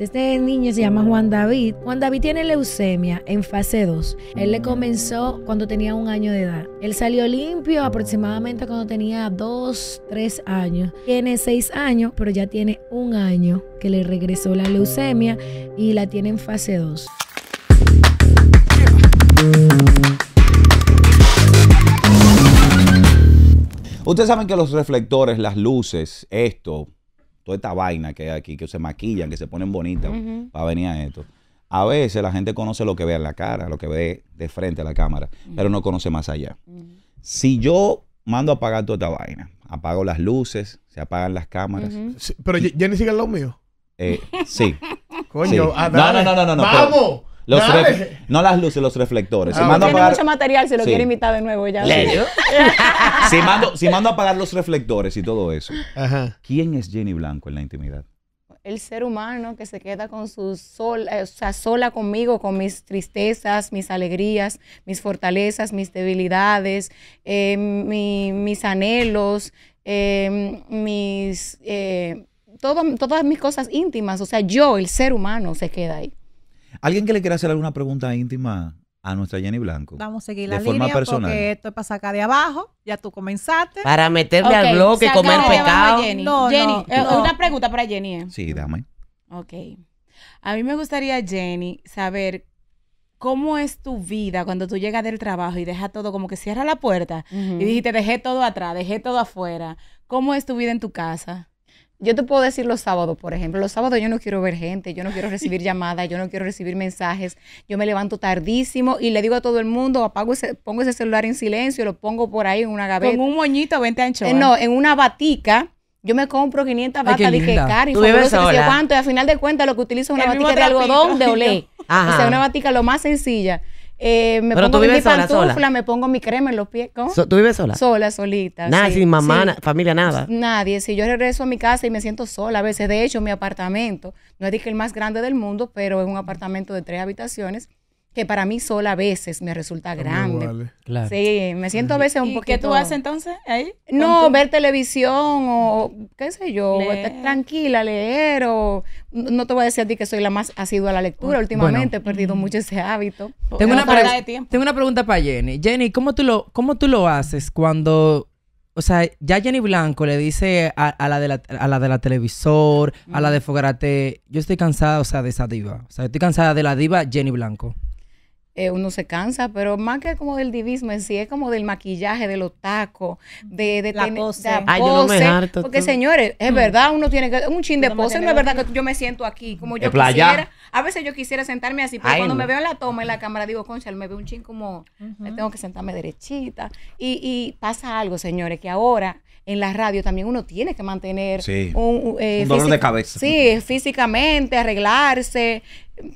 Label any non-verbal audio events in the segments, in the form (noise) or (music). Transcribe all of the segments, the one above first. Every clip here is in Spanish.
Este niño se llama Juan David. Juan David tiene leucemia en fase 2. Él le comenzó cuando tenía un año de edad. Él salió limpio aproximadamente cuando tenía 2, 3 años. Tiene 6 años, pero ya tiene un año que le regresó la leucemia y la tiene en fase 2. Ustedes saben que los reflectores, las luces, esto toda esta vaina que hay aquí, que se maquillan, que se ponen bonitas para venir a esto. A veces la gente conoce lo que ve en la cara, lo que ve de frente a la cámara, pero no conoce más allá. Si yo mando a apagar toda esta vaina, apago las luces, se apagan las cámaras. pero ¿ya ni al lado mío. Eh, sí. Coño, ¡Vamos! Pues. no, las luces, los reflectores. Ah, tiene mucho material, se lo quiere imitar de nuevo ya. (laughs) si, mando, si mando a apagar los reflectores y todo eso, ¿quién es Jenny Blanco en la intimidad? El ser humano que se queda con su sol, eh, o sea, sola conmigo, con mis tristezas, mis alegrías, mis fortalezas, mis debilidades, eh, mis anhelos, eh, mis, todas mis cosas íntimas. O sea, yo, el ser humano, se queda ahí. ¿Alguien que le quiera hacer alguna pregunta íntima a nuestra Jenny Blanco? Vamos a seguir de la forma línea personal. porque esto es acá de abajo. Ya tú comenzaste. Para meterle al bloque, comer pecado. Jenny, No, Jenny, eh, una pregunta para Jenny. Eh. Sí, dame. Ok. A mí me gustaría, Jenny, saber cómo es tu vida cuando tú llegas del trabajo y dejas todo, como que cierra la puerta y dijiste, dejé todo atrás, dejé todo afuera. ¿Cómo es tu vida en tu casa? yo te puedo decir los sábados, por ejemplo, los sábados yo no quiero ver gente, yo no quiero recibir (laughs) llamadas, yo no quiero recibir mensajes, yo me levanto tardísimo y le digo a todo el mundo, apago ese, pongo ese celular en silencio, lo pongo por ahí en una gaveta. Con un moñito 20 ancho. Eh, no, en una batica. Yo me compro 500 batas de quecar y cuánto, y al final de cuentas lo que utilizo es una batica de algodón de olé. (laughs) o sea, una batica lo más sencilla. Eh, me pongo mi pantufla, me pongo mi crema en los pies. ¿Cómo? ¿Tú vives sola? Sola, solita. Nada, sin mamá, familia, nada. Nadie. Si yo regreso a mi casa y me siento sola, a veces, de hecho, mi apartamento, no es que el más grande del mundo, pero es un apartamento de tres habitaciones que para mí sola a veces me resulta grande. Sí, me siento a veces un poquito... ¿Qué tú haces entonces ahí? No, ver televisión o qué sé yo, estar tranquila, leer o... No te voy a decir a ti que soy la más asidua a la lectura. Últimamente he perdido mucho ese hábito. Pues, tengo una, Tengo una, pregunta para Jenny. Jenny, ¿cómo tú lo, cómo tú lo haces cuando... O sea, ya Jenny Blanco le dice a, la, de la, a la de la televisor, a la de Fogarate, yo estoy cansada, o sea, de esa diva. O sea, estoy cansada de la diva Jenny Blanco. Eh, uno se cansa, pero más que como del divismo en sí, es como del maquillaje, de los tacos, de, de la pose. porque señores, es mm. verdad, uno tiene que, un chin de pose, no es verdad que yo me siento aquí, como yo quisiera, a veces yo quisiera sentarme así, pero cuando me veo en la toma, en la cámara, digo, concha, me veo un chin como, me tengo que sentarme derechita, y, pasa algo, señores, que ahora en la radio también uno tiene que mantener eh, un, dolor de cabeza. Sí, físicamente, arreglarse,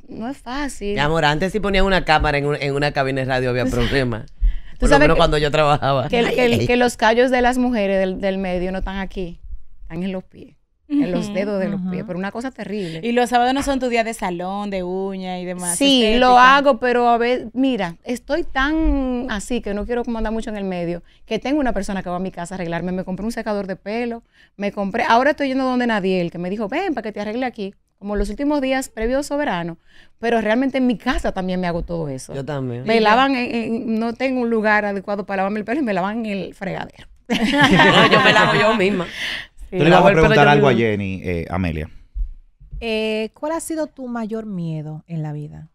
no es fácil. Mi amor, antes si ponían una cámara en, una cabina de radio había (laughs) problemas. Por lo menos cuando yo trabajaba. Que, los callos de las mujeres del, medio no están aquí, están en los pies. en los dedos de los pies, pero una cosa terrible. Y los sábados no son tu días de salón, de uña y demás. Sí, lo hago, pero a ver, mira, estoy tan así que no quiero andar mucho en el medio, que tengo una persona que va a mi casa a arreglarme, me compré un secador de pelo, me compré, ahora estoy yendo donde nadie, el que me dijo, ven para que te arregle aquí como los últimos días previos a pero realmente en mi casa también me hago todo eso. Yo también. Me lavan, en, no tengo un lugar adecuado para lavarme el pelo y me lavan en el fregadero. (laughs) (laughs) yo me lavo yo misma. le vas a preguntar algo a Jenny, eh, Amelia. Eh, ¿Cuál ha sido tu mayor miedo en la vida?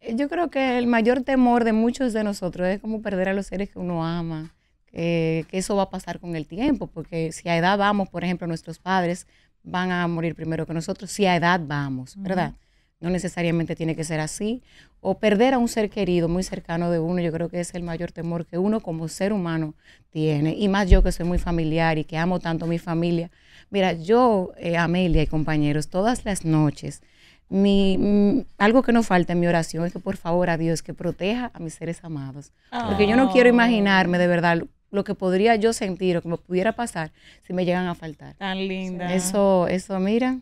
Eh, yo creo que el mayor temor de muchos de nosotros es como perder a los seres que uno ama, que eso va a pasar con el tiempo, porque si a edad vamos, por ejemplo, nuestros padres van a morir primero que nosotros si a edad vamos, ¿verdad? No necesariamente tiene que ser así. O perder a un ser querido muy cercano de uno, yo creo que es el mayor temor que uno como ser humano tiene. Y más yo que soy muy familiar y que amo tanto a mi familia. Mira, yo, eh, Amelia y compañeros, todas las noches, mi, mm, algo que no falta en mi oración es que por favor a Dios que proteja a mis seres amados. Porque yo no quiero oh. imaginarme de verdad lo que podría yo sentir o que me pudiera pasar si me llegan a faltar. Tan linda. Eso, eso, mira,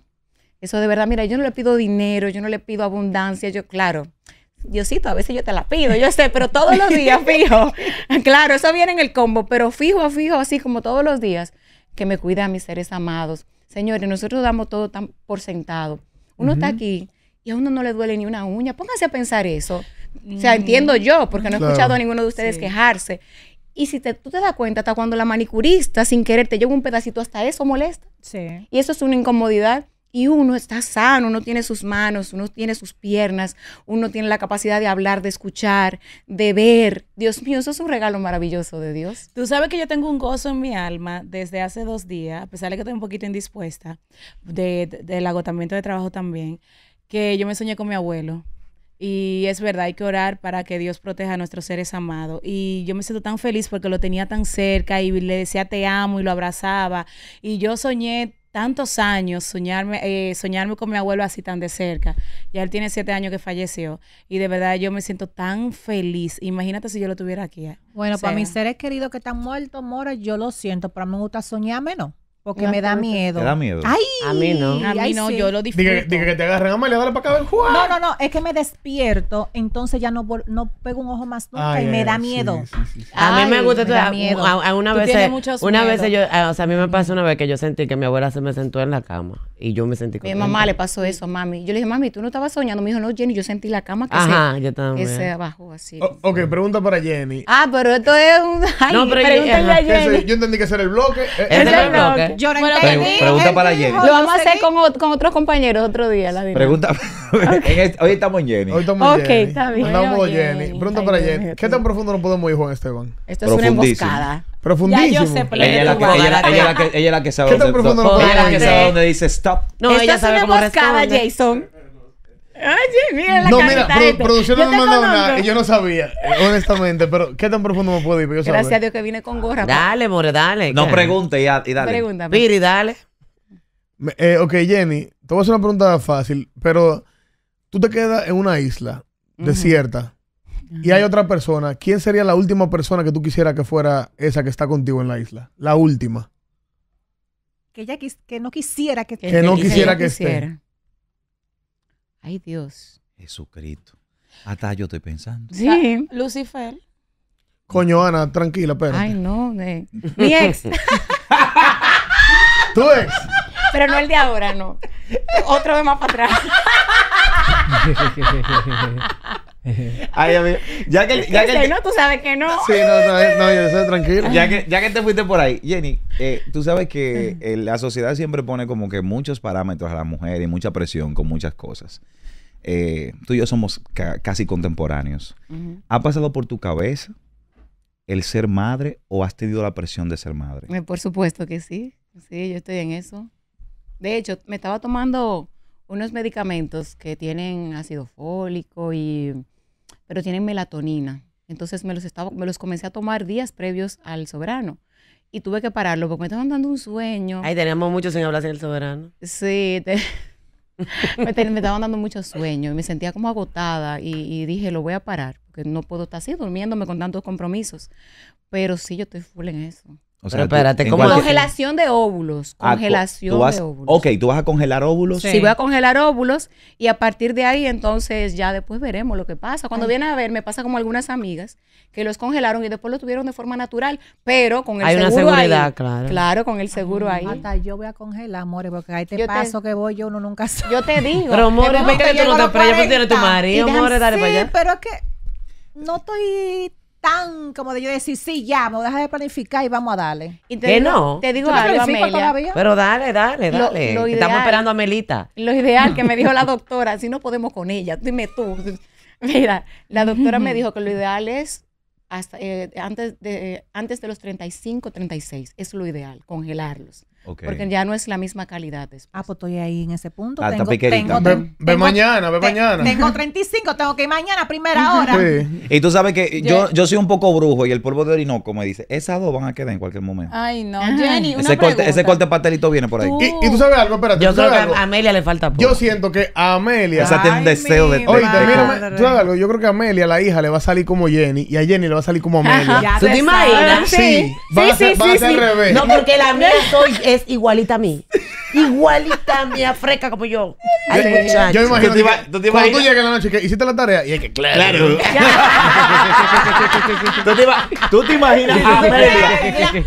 eso de verdad, mira, yo no le pido dinero, yo no le pido abundancia, yo, claro, Diosito, a veces yo te la pido, yo sé, pero todos los días, (laughs) fijo. Claro, eso viene en el combo, pero fijo, fijo, así como todos los días, que me cuida a mis seres amados. Señores, nosotros damos todo tan por sentado. Uno está aquí y a uno no le duele ni una uña. Pónganse a pensar eso. O sea, mm. entiendo yo, porque no he escuchado a ninguno de ustedes quejarse. Y si tú te das cuenta, hasta cuando la manicurista sin querer te lleva un pedacito, hasta eso molesta. Sí. Y eso es una incomodidad. Y uno está sano, uno tiene sus manos, uno tiene sus piernas, uno tiene la capacidad de hablar, de escuchar, de ver. Dios mío, eso es un regalo maravilloso de Dios. Tú sabes que yo tengo un gozo en mi alma desde hace dos días, a pesar de que estoy un poquito indispuesta, del agotamiento de trabajo también, que yo me soñé con mi abuelo. Y es verdad, hay que orar para que Dios proteja a nuestros seres amados. Y yo me siento tan feliz porque lo tenía tan cerca y le decía te amo y lo abrazaba. Y yo soñé tantos años soñarme, eh, soñarme con mi abuelo así tan de cerca. Ya él tiene siete años que falleció y de verdad yo me siento tan feliz. Imagínate si yo lo tuviera aquí. ¿eh? Bueno, para mis seres queridos que están muertos, mora, yo lo siento, pero me gusta soñar menos porque me da miedo. Me da miedo. Ay, a mí no. A mí no, yo lo disfruto. Diga, que te agarren a María y dale para acá el juego. No, no, no. Es que me despierto, entonces ya no, no pego un ojo más nunca y me da miedo. a mí me gusta. Me da miedo. A, una vez, una vez yo, o sea, a mí me pasó una vez que yo sentí que mi abuela se me sentó en la cama y yo me sentí. Mi mamá le pasó eso, mami. Yo le dije, mami, tú no estabas soñando. Me dijo, no, Jenny, yo sentí la cama que se, yo Que se abajo así. Okay, ok, pregunta para Jenny. Ah, pero esto es un. (laughs) no, pero pregúntale a Jenny. Yo entendí que ese era el bloque. Ese eh, era eh, el eh, bloque. Yo no Bueno, pregunta para Jenny. Lo vamos a hacer con, con, otros compañeros otro día, la Pregunta. (laughs) Este, hoy estamos en Jenny. Hoy estamos en okay, Jenny. está bien. Vamos Jenny. Pregunta para Jenny. ¿Qué tan profundo nos podemos ir, Juan Esteban? Esto es una emboscada. Profundísimo. Ya yo sé, ella, la que, ella, ella, la que, ella la que sabe ¿Qué tan profundo la que sabe dónde dice stop. No, ella es sabe una cómo emboscada, Jason. Oye, no, mira, producción no me nada yo no sabía, eh, honestamente. Pero, ¿qué tan profundo me puedo ir? Pues Gracias a Dios que vine con gorra. Dale, more, dale. No pregunte y, dale. Piri, dale. Eh, ok, Jenny, te voy a hacer una pregunta fácil, pero tú te quedas en una isla desierta y hay otra persona. ¿Quién sería la última persona que tú quisieras que fuera esa que está contigo en la isla? La última. Que ella que no quisiera que, que, no quisiera que, quisiera. esté. Ay, Dios. Jesucristo. Hasta yo estoy pensando. Sí. Lucifer. Coño, Ana, tranquila, pero. Ay, no. (laughs) Mi ex. (laughs) ¿Tu ex? Pero no el de ahora, no. Otro de más para atrás. (laughs) (laughs) Ay, Ya que, que, no, tú sabes que no. (laughs) Sí, no, tranquilo. Ya que, te fuiste por ahí, Jenny, eh, tú sabes que eh, la sociedad siempre pone como que muchos parámetros a la mujer y mucha presión con muchas cosas. Eh, tú y yo somos casi contemporáneos. ¿Ha pasado por tu cabeza el ser madre o has tenido la presión de ser madre? Por supuesto que sí. Sí, yo estoy en eso. De hecho, me estaba tomando unos medicamentos que tienen ácido fólico y pero tienen melatonina. Entonces me los estaba, me los comencé a tomar días previos al soberano. Y tuve que pararlo porque me estaban dando un sueño. ahí teníamos mucho sin hablar del soberano. Sí, (laughs) me, estaban dando mucho sueño y me sentía como agotada y, y, dije, lo voy a parar porque no puedo estar así durmiéndome con tantos compromisos. Pero sí, yo estoy full en eso. O sea, espérate, ¿cómo? Congelación de óvulos. Ah, congelación de óvulos. Ok, tú vas a congelar óvulos. Sí. voy a congelar óvulos y a partir de ahí entonces ya después veremos lo que pasa. Cuando vienen a ver, me pasa como algunas amigas que los congelaron y después lo tuvieron de forma natural, pero con el seguro. Hay una seguridad, ahí, claro. Claro, con el seguro ahí. Hasta yo voy a congelar, amores, porque ahí te paso que voy yo, uno nunca sabe. Yo te digo. Pero, amores, ¿por tú no te preñas? tienes tu marido, amores, dale para allá. pero es que no estoy tan como de yo decir, sí, ya, me voy a de planificar y vamos a darle. no. Te digo algo, Pero dale, dale, dale. Estamos esperando a Melita. Lo ideal que me dijo la (laughs) doctora, si no podemos con ella, dime tú. Mira, la doctora me dijo que lo ideal es hasta eh, antes, de, antes de los 35, 36. Es lo ideal, congelarlos. Porque ya no es la misma calidad Ah, pues estoy ahí en ese punto. tengo, tengo, ve, mañana, ve mañana. Tengo 35, tengo que ir mañana a primera (laughs) hora. Y tú sabes que yo, yo soy un poco brujo y el polvo de orinoco me dice, esas dos van a quedar en cualquier momento. Ay, no. Jenny, ese, corte, ese corte pastelito viene por ahí. Y, tú sabes algo, espérate. Yo creo que a Amelia le falta Yo siento que a Amelia... O sea, tiene un deseo de... Oye, yo creo que a Amelia, la hija, le va a salir como Jenny y a Jenny le va a salir como (laughs) Amelia. ¿Tú te imaginas? Sí. Sí, sí, Va a ser al revés. No, porque la mía (laughs) soy es igualita a mí. Igualita a mí, a como yo. Yo, yo, eh, yo me imagino. ¿Tú cuando tú llegas la noche, que hiciste la tarea y es que, claro. ¿Tú, te tú te imaginas a Amelia.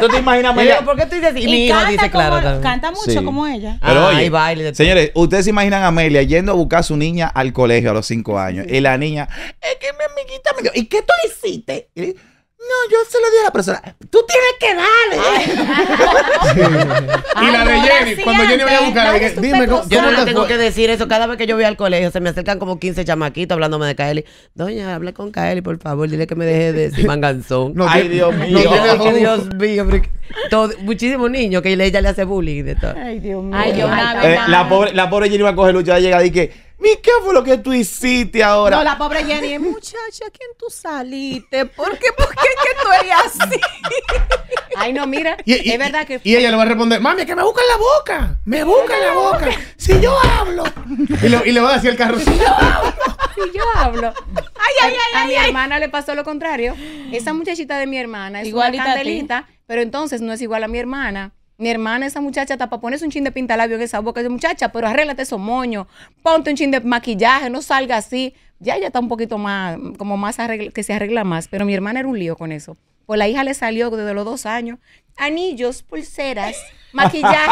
Tú te imaginas a Amelia. ¿Por qué tú dices Y mi hijo dice claro también. Canta mucho como ella. Pero oye, señores, ustedes se imaginan a Amelia yendo a buscar a su niña al colegio a los cinco años. Y la niña, es que mi amiguita me dijo, ¿y qué tú hiciste? No, yo se lo di a la persona. Tú tienes que darle. Ah. (laughs) y la de Jenny, cuando Jenny vaya a buscar, dime cómo. Yo no tengo que decir eso. Cada vez que yo voy al colegio, se me acercan como 15 chamaquitos hablándome de Kaeli. Doña, hable con Kaeli, por favor. Dile que me deje de decir manganzón. (laughs) Ay, (laughs) Dios mío. Dios, mío. muchísimos niños que ella le hace bullying de todo. Ay, Dios mío. Ay, eh, la, pobre, la pobre Jenny va a coger lucha. Va llega y que. Mi, ¿qué fue lo que tú hiciste ahora? No, la pobre Jenny, muchacha, ¿quién tú saliste? ¿Por qué? ¿Por qué no, mira. Y, es verdad que. Y ella le va a responder: Mami, que me buscan la boca. Me buscan la boca. Si yo hablo. Y, le va a decir el carro: Si yo hablo. Si yo hablo. Ay, ay, ay, a, mi hermana le pasó lo contrario. Esa muchachita de mi hermana es Igualita una candelita, pero entonces no es igual a mi hermana. Mi hermana, esa muchacha, tapa, pones un chin de pintalabio en esa boca. Esa muchacha, pero arréglate esos moño ponte un chin de maquillaje, no salga así. Ya ella está un poquito más, como más que se arregla más. Pero mi hermana era un lío con eso. Pues la hija le salió desde los dos años. Anillos, pulseras, (laughs) maquillaje.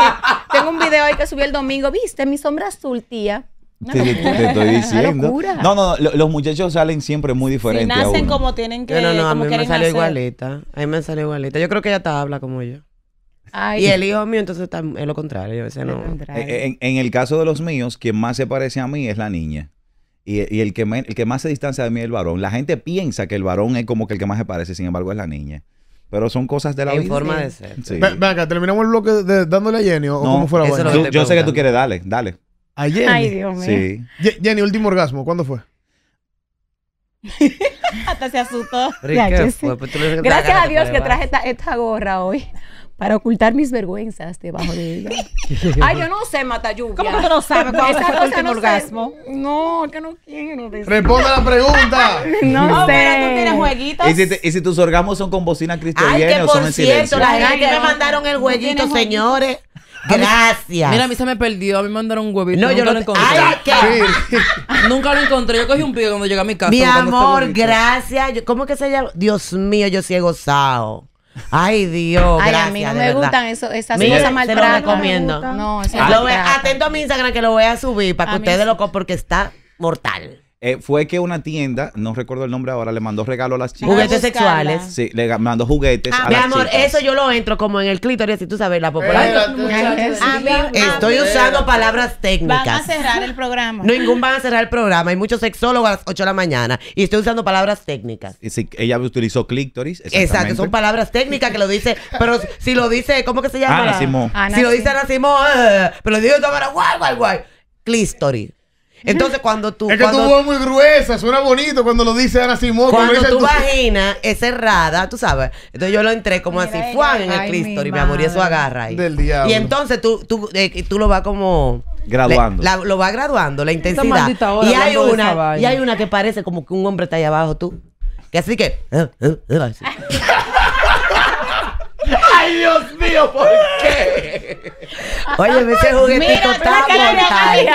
Tengo un video ahí que subí el domingo. ¿Viste? Mi sombra azul, tía. Te, estoy diciendo. No, no, no, los muchachos salen siempre muy diferentes. nacen como tienen que. No, no, no a mí me salió igualita. A mí me salió igualita. Yo creo que ella está habla como yo. Y el hijo mío, entonces es lo contrario. Eh, eh, en, el caso de los míos, quien más se parece a mí es la niña. Y, el, que el que más se distancia de mí es el varón. La gente piensa que el varón es como que el que más se parece, sin embargo es la niña. Pero son cosas de la en vida. forma de ser. Venga, terminamos el bloque dándole a Jenny o Yo, sé que tú quieres, dale, dale. A Jenny. Ay, Dios mío. Jenny, último orgasmo, ¿cuándo fue? (laughs) Hasta se asustó. Pues Gracias a Dios que traje esta gorra hoy para ocultar mis vergüenzas debajo de ella. (laughs) Ay, yo no sé, Matayuca. ¿Cómo que tú no sabes cuál fue tu último orgasmo? No, No, que no quiero decir. Responde la pregunta. (laughs) no, sé. Pero tú tienes jueguitos. ¿Y si, tus orgasmos son con bocina cristiana o son en silencio? Por cierto, la gente que me mandaron el jueguito, señores. Gracias. Mira, a mí se me perdió. A mí me mandaron un huevito. No, yo no lo encontré. Ay, ¿qué? nunca lo encontré. Yo cogí un pío cuando llegué a mi casa. Mi este amor, gracias. ¿Cómo que se llama? Dios mío, yo sí he gozado. Ay, Dios. a mí no me gustan eso, esas cosas mal lo recomiendo. No, ah, atento a mi Instagram que lo voy a subir para que ustedes lo compren porque está mortal. Eh, fue que una tienda, no recuerdo el nombre ahora, le mandó regalo a las chicas. Juguetes sexuales. Sí, le mandó juguetes ah, a mi amor, eso yo lo entro como en el clítoris, si tú sabes, la popular. Estoy usando palabras técnicas. Van a cerrar el programa. ningún van a cerrar el programa. Hay muchos sexólogos a las 8 de la mañana y estoy usando palabras técnicas. ella utilizó clítoris. Exacto, son palabras técnicas que lo dice, pero si lo dice, ¿cómo que se llama? Ana Simón. si lo dice Ana Simón, eh, pero lo digo guay, guay, guay. Clítoris. Entonces, cuando tú. Es que tu voz muy gruesa, suena bonito cuando lo dice Ana Simón. Cuando, tu vagina es cerrada, tú sabes. Entonces yo lo entré como así, Juan en el Cristo y me amor, y eso agarra ahí. Del diablo. Y entonces tú, tú, eh, lo vas como. Graduando. lo vas graduando, la intensidad. y, hay una, y hay una que parece como que un hombre está ahí abajo, tú. Que así que. Eh, eh, ¡Ay, Dios mío! ¿Por qué? Oye, ese juguetito está mortal.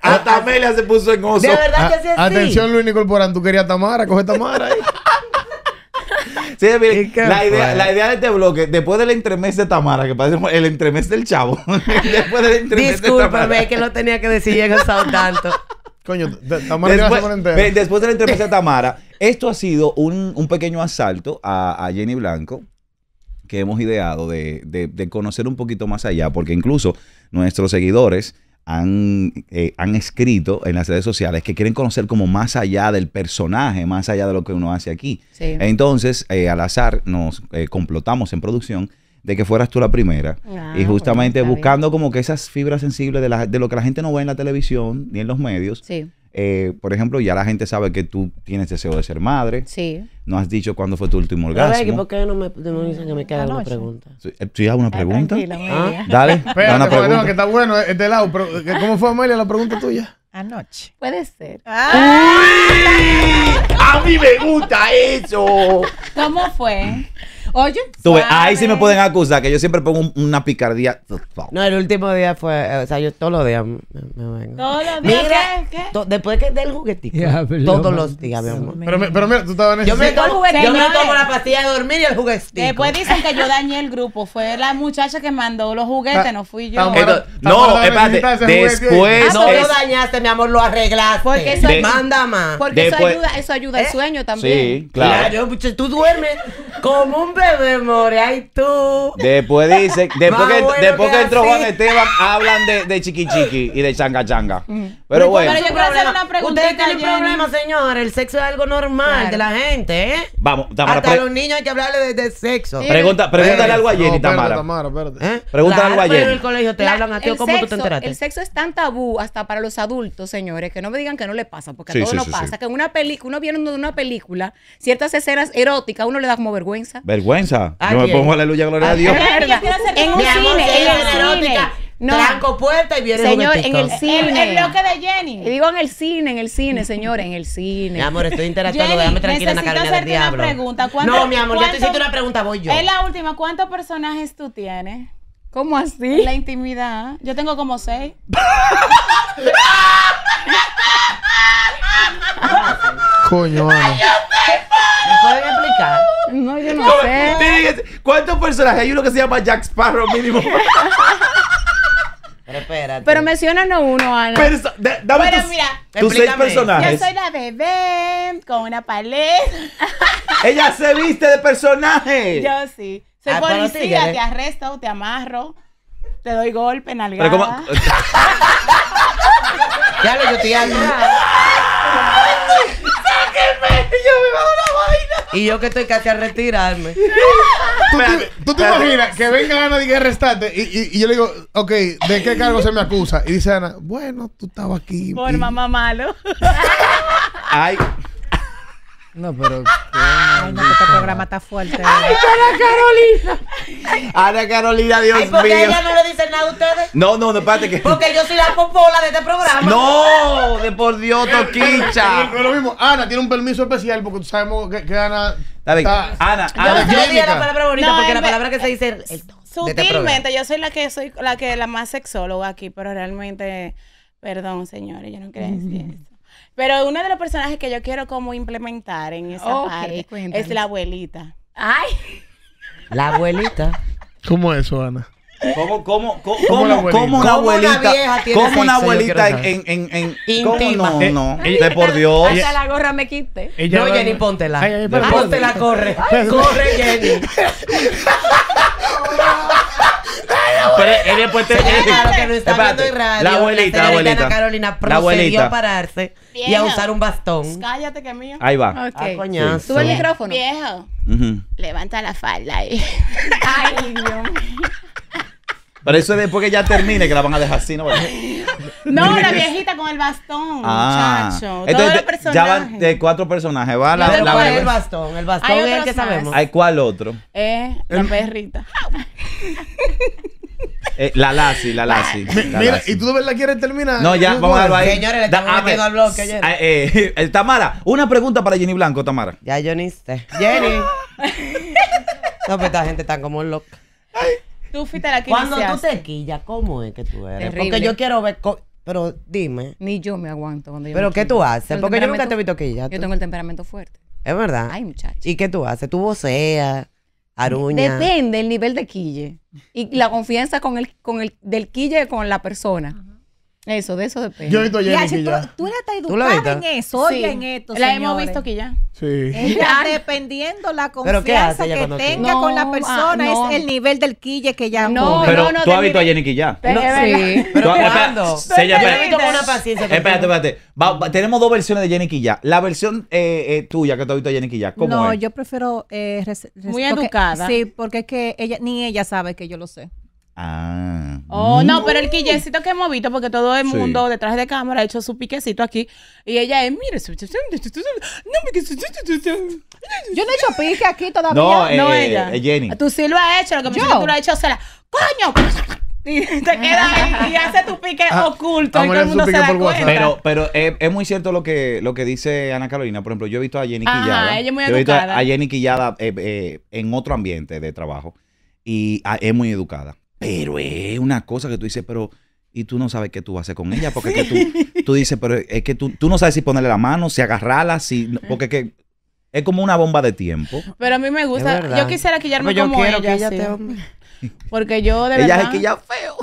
Hasta Amelia se puso en oso. De verdad que sí Atención, Luis Nicolporán. Tú querías Tamara. Coge Tamara ahí. Sí, la, idea, la, idea, de este bloque, después del entremés de Tamara, que parece el entremés del chavo. (laughs) después Discúlpame, que lo tenía que decir, he gozado tanto. Coño, Tamara después, de, la entrevista de Tamara, esto ha sido un, pequeño asalto a, Jenny Blanco que hemos ideado de, conocer un poquito más allá, porque incluso nuestros seguidores han, eh, han escrito en las redes sociales que quieren conocer como más allá del personaje, más allá de lo que uno hace aquí. Entonces, eh, al azar, nos eh, complotamos en producción de que fueras tú la primera. Ah, y pues, justamente buscando como que esas fibras sensibles de, la, de, lo que la gente no ve en la televisión ni en los medios. Sí. Eh, por ejemplo, ya la gente sabe que tú tienes deseo de ser madre. Sí. No has dicho cuándo fue tu último orgasmo. ¿Por qué no me, no dicen que me queda una pregunta? Eh, ¿Tú ya una ah, pregunta? Eh, (laughs) Dale, una pregunta. que está bueno este lado, pero ¿cómo fue Amelia la pregunta tuya? Anoche. Puede ser. ¡A mí me gusta eso! ¿Cómo fue? Oye. Tú ahí sí me pueden acusar, que yo siempre pongo una picardía. No, el último día fue, o sea, yo todos los días me, vengo. Todos los días, ¿qué? después que del juguetico, todos los días, mi amor. Pero, pero mira, tú estabas en Yo me, yo me tomo ¿eh? la pastilla de dormir y el juguetito Después dicen que yo dañé el grupo. Fue la muchacha que mandó los juguetes, ah, no fui ah, yo. no, espérate. Después. no ah, lo dañaste, mi amor, lo arreglaste. Porque eso Manda más. Porque eso ayuda, eso ayuda al ¿Eh? sueño también. Sí, claro. yo, pues, tú duermes como un de memoria, y tú. Después dice (laughs) después, que, después que, entró Juan Esteban, hablan de, de chiqui chiqui y de changa changa. Mm. Pero bueno. Pero yo quiero hacer una pregunta. señor. El sexo es algo normal de la gente, ¿eh? Vamos, Tamara. Hasta los niños hay que hablarle de, de sexo. Pregunta, pregúntale algo a Jenny, Tamara. Tamara Pregúntale algo a Jenny. el te hablan a ti, sexo, El sexo es tan tabú hasta para los adultos, señores, que no me digan que no le pasa, porque a todos nos pasa. Que en una película, uno viene de una película, ciertas escenas eróticas, uno le da como vergüenza. Vergüenza. No me pongo aleluya, gloria a ah, Dios. En un cine, en el cine. No. Tranco puerta y viene Señor, en el cine. El, el bloque de Jenny. digo en el cine, en el cine, señor, en el cine. Mi amor, estoy interactuando, déjame tranquila en la cabina del diablo. pregunta. No, mi amor, yo te hiciste una pregunta, voy yo. Es la última, ¿cuántos personajes tú tienes? ¿Cómo así? la intimidad. Yo tengo como seis. (laughs) Coño, ¿Me pueden explicar? No, yo no sé. ¿Cuántos personajes? Hay uno que se llama Jack Sparrow mínimo. (laughs) Pero espérate. Pero no uno, Ana. bueno, mira, seis personajes. Yo soy la bebé con una paleta. (laughs) Ella se viste de personaje. Yo sí. Soy ah, policía, te eh. arresto, te amarro, te doy golpe, nalgada. Pero como... (laughs) ya lo yo te y yo me va la vaina. Y yo que estoy casi a retirarme. (laughs) ¿Tú, te, tú te imaginas que venga Ana y arrestarte? Y, y, yo le digo, ok, ¿de qué cargo se me acusa? Y dice Ana, bueno, tú estabas aquí. Por mamá malo. (laughs) Ay. No, pero. Ay, no, este programa está fuerte. ¡Ay, Ana Carolina! Ana Carolina, Dios Ay, porque mío. ella no le dice nada a ustedes? No, no, no, espérate que. Porque yo soy la popola de este programa. No, de por Dios, Toquicha. Pero lo mismo. Ana tiene un permiso especial porque sabemos que, que Ana. Está Ana, Ana. Yo no la palabra bonita porque la palabra que se dice. El, este sutilmente, yo soy la que soy la que la más sexóloga aquí, pero realmente. Perdón, señores, yo no quería decir (laughs) eso. Pero uno de los personajes que yo quiero como implementar en esa okay, parte es la abuelita. ¡Ay! La abuelita. ¿Cómo eso, Ana? ¿Cómo, cómo, cómo, cómo, la abuelita? ¿Cómo una abuelita, ¿Cómo una abuelita en, en, en, íntima? ¿Cómo no, eh, de por Dios. Hasta la gorra me quite. no, Jenny, póntela. Ah, póntela, corre. corre, Jenny. (laughs) Pero él después te claro que no está viendo en radio. La abuelita, la abuelita. Carolina procedió a pararse y a usar un bastón. Cállate que mío. Ahí va. Okay. Ah, coñazo. Sube el micrófono. Viejo. Levanta la falda ahí. (laughs) Ay, Dios mío. Pero eso es después que ya termine que la van a dejar así, ¿no? (laughs) no, la viejita con el bastón, ah, muchacho. Entonces, Todos los personajes. Ya van de cuatro personajes. Va la, la, ¿Cuál es el bastón? El bastón es el que sabemos. ¿Hay cuál otro? Eh, la perrita. (laughs) Eh, la Lassi, la Lassi. mira, ¿y tú de verdad quieres terminar? No, ya, vamos a ver. ahí. Señores, le estamos ah, al bloque ah, eh, (laughs) eh, Tamara, una pregunta para Jenny Blanco, Tamara. Ya, Johnny. Jenny. (laughs) no, pero esta gente está como loca. Ay. Tú fuiste la que Cuando tú te quillas, ¿cómo es que tú eres? Porque yo quiero ver... Pero dime. Ni yo me aguanto cuando yo ¿Pero qué tú haces? Porque yo nunca te he visto quillas. Yo tengo el temperamento fuerte. Es verdad. Ay, muchacho. ¿Y qué tú haces? ¿Tú voceas? Depende el nivel de quille y la confianza con el, con el, del quille con la persona. Eso, de eso depende. Yo he visto a Jenny si tú, tú eres tan educada en eso, sí. en esto. La hemos visto que ya. Sí. dependiendo la confianza que tenga con la ah, persona, es el nivel del quille que ya. No, pero no, Tú has visto a Jenny Quillá sí. Pero cuando. una paciencia. Espérate, espérate. tenemos dos versiones de Jenny La versión eh, eh, tuya que tú has visto a Jenny Quillá no, yo prefiero. Eh, Muy educada. Sí, porque es que ella, ni ella sabe que yo lo sé. Ah. Oh, no, mm. pero el quillecito que hemos visto, porque todo el mundo detrás de cámara ha hecho su piquecito aquí. Y ella es, mire, yo no he hecho pique aquí todavía. No, eh, ella. es eh, Jenny. Tú sí lo has hecho, lo que me dice tú lo has hecho, o sea, coño. Y te queda ahí y (laughs) hace tu pique ah, oculto y todo el mundo se Pero, pero eh, es, muy cierto lo que, lo que dice Ana Carolina. Por ejemplo, yo he visto a Jenny Quillada. Ella muy yo a Jenny Quillada en otro ambiente de trabajo. Y ah, es muy educada. Pero es una cosa que tú dices, pero y tú no sabes qué tú vas a hacer con ella, porque que tú, (laughs) tú, dices, pero es que tú, tú, no sabes si ponerle la mano, si agarrarla, si, porque es que es como una bomba de tiempo. Pero a mí me gusta, yo quisiera quillarme yo como quiero ella, porque yo de verdad... Ella se quilla feo.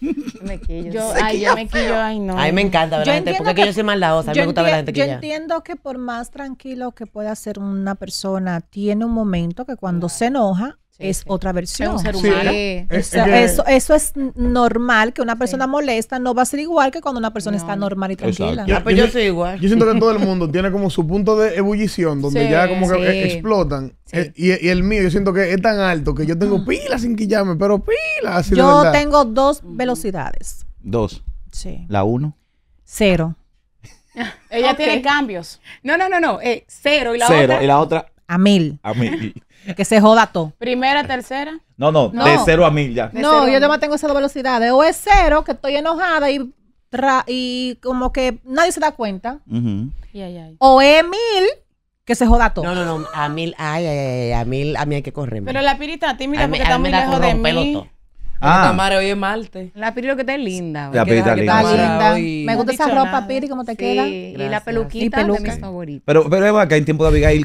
(laughs) Me quillo. Yo, ay, yo me quillo, ay no. A mí me encanta ver la gente, porque que, yo soy maldadosa, a mí me gusta ver la gente quilla. Yo entiendo que por más tranquilo que pueda ser una persona, tiene un momento que cuando se enoja, es otra versión. Eh, eso, es normal, que una persona molesta no va a ser igual que cuando una persona está normal y tranquila. yo, ah, pues soy igual. Yo siento que todo el (laughs) mundo tiene como su punto de ebullición, donde ya como que e-, explotan. Eh, y, el mío, yo siento que es tan alto que yo tengo ah. pilas sin que llame, pero pilas. yo tengo dos velocidades. Dos. Sí. La uno. Cero. (laughs) Ella tiene cambios. No, no, no, no. Eh, cero y la otra. Cero y la otra. A mil. A mil. que se joda todo. Primera, tercera. No, no, de cero a mil ya. No, yo ya además tengo esas dos velocidades. O es cero, que estoy enojada y, y como que nadie se da cuenta. Y ay, O es mil, que se joda todo. No, no, no. A mil, ay, ay, ay, a mil, a mí hay que correr. Pero la pirita mira, porque está muy lejos de mí. Ah. Tamara, hoy es Marte. La Piri lo que está es linda. La Piri está linda. Me gusta esa ropa, Piri, cómo te queda. Y la peluquita y de mis favoritas. favoritos. Pero, pero Eva, acá en tiempo de Abigail,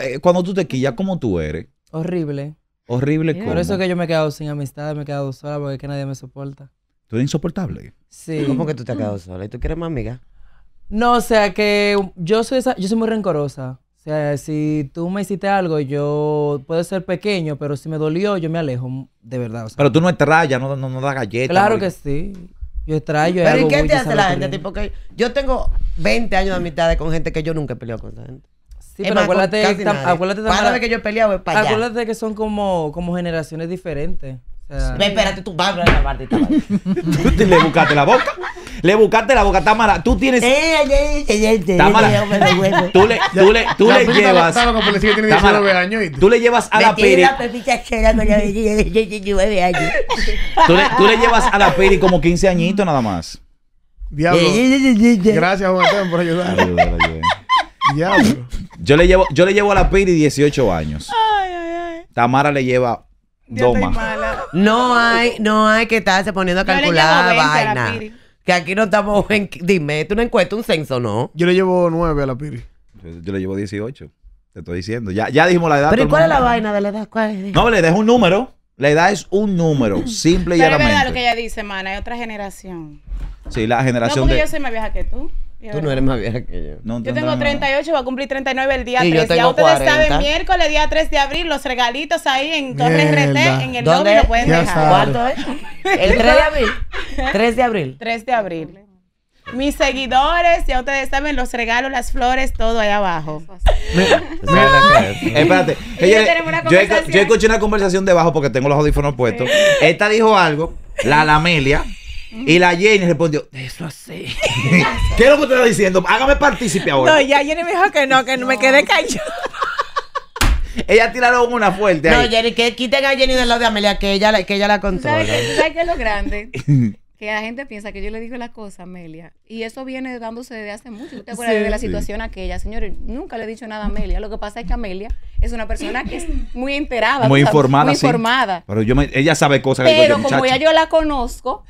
eh, cuando tú te quillas, ¿cómo tú eres? Horrible. Horrible. Por eso es que yo me he quedado sin amistad, me he quedado sola porque es que nadie me soporta. ¿Tú eres insoportable? Sí. ¿Cómo que tú te has quedado sola? ¿Y tú quieres más amiga? No, o sea que yo soy, esa, yo soy muy rencorosa. O sea, si tú me hiciste algo, yo puedo ser pequeño, pero si me dolió, yo me alejo, mm, de verdad. pero tú no extrañas, no, no, das galletas. Claro que sí. Yo extraño. Pero ¿y qué te hace la gente? Tipo que yo tengo 20 años de amistades con gente que yo nunca he peleado con esa gente. Sí, pero acuérdate, acuérdate, también, vez que yo he peleado es para Acuérdate que son como, como generaciones diferentes. Ve, espérate, tú vas a la parte. (laughs) le buscaste la boca. Le buscaste la boca, Tamara. Tú tienes. Tamara. Tú le, tú le, tú le llevas. Tú le llevas a la Piri. Tú le, llevas a la Piri como 15 añitos nada más. Diablo. Gracias, Juan por ayudar. Diablo. Yo le llevo, yo le llevo a la Piri 18 años. ¡Ay, ay, ay! Tamara le lleva dos más. No hay, no hay que estarse poniendo a calcular vaina. Que aquí no estamos (laughs) en... Dime, tú no encuestas un censo, ¿no? Yo le llevo nueve a la Piri. Yo, le llevo 18. Te estoy diciendo. Ya, ya dijimos la edad. Pero ¿y cuál es la vaina de la edad? ¿Cuál es? No, le das un número. La edad es un número. (clears throat) Simple y Pero llanamente. es verdad lo que ella dice, mana. Hay otra generación. Sí, la generación no, porque yo soy más vieja que tú. Tú no eres más vieja que yo. yo tengo 38, voy a cumplir 39 el día sí, 3. Ya ustedes saben, miércoles, día 3 de abril, los regalitos ahí en Torres RT, en el lobby, lo pueden dejar. ¿Cuánto es? (laughs) ¿El 3 de abril? 3 (laughs) de abril. 3 de abril. Mis seguidores, ya ustedes saben, los regalos, las flores, todo ahí abajo. (laughs) Espérate. yo, escuché una conversación debajo porque tengo los audífonos puestos. Esta dijo algo, la Lamelia. Y la Jenny respondió, eso sí. (laughs) ¿Qué es lo que usted está diciendo? Hágame partícipe ahora. No, ya Jenny me dijo que no, que no. me quedé callada. (laughs) Ella tiraron una fuerte. No, Jenny, que quiten a Jenny del lado de Amelia, que ella, la- que ella la controla. ¿Sabes qué, es lo grande? (laughs) Que la gente piensa que yo le digo la cosa a Amelia. Y eso viene dándose desde hace mucho. ¿Te acuerdas de la situación aquella? Señores, nunca le he dicho nada a Amelia. Lo que pasa es que Amelia es una persona que es muy enterada. Muy informada, Muy informada. Pero yo ella sabe cosas que no yo, Pero como ya yo la conozco,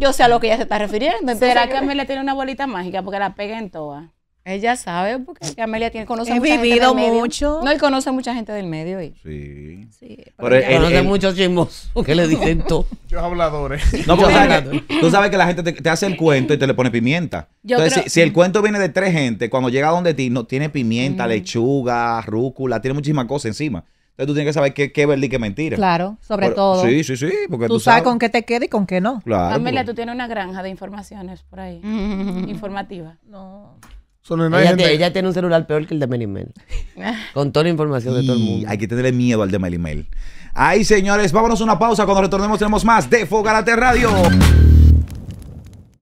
yo sé a lo que ella se está refiriendo. ¿Será que Amelia tiene una bolita mágica porque la pega en todas? Ella sabe porque Amelia tiene, conoce mucha mucho. No, y conoce mucha gente del medio. Sí. sí conoce muchos chismos ¿Qué le dicen todo. Muchos (laughs) habladores. No, tú sabes que la gente te, hace el cuento y te le pone pimienta. Entonces, si, el cuento viene de tres gente, cuando llega a donde ti, no tiene pimienta, mm. lechuga, rúcula, tiene muchísimas cosas encima. Entonces tú tienes que saber qué, es verdad y qué es mentira. Claro, sobre todo. Sí, sí, sí. tú, sabes, con qué te queda y con qué no. Claro. Amelia, tú tienes una granja de informaciones por ahí. Mm. informativa. No. Ella, tiene un celular peor que el de Melimel. (laughs) con toda la información de todo el mundo. Hay que tenerle miedo al de Melimel. Ahí, señores, vámonos a una pausa. Cuando retornemos tenemos más de Fogarate Radio.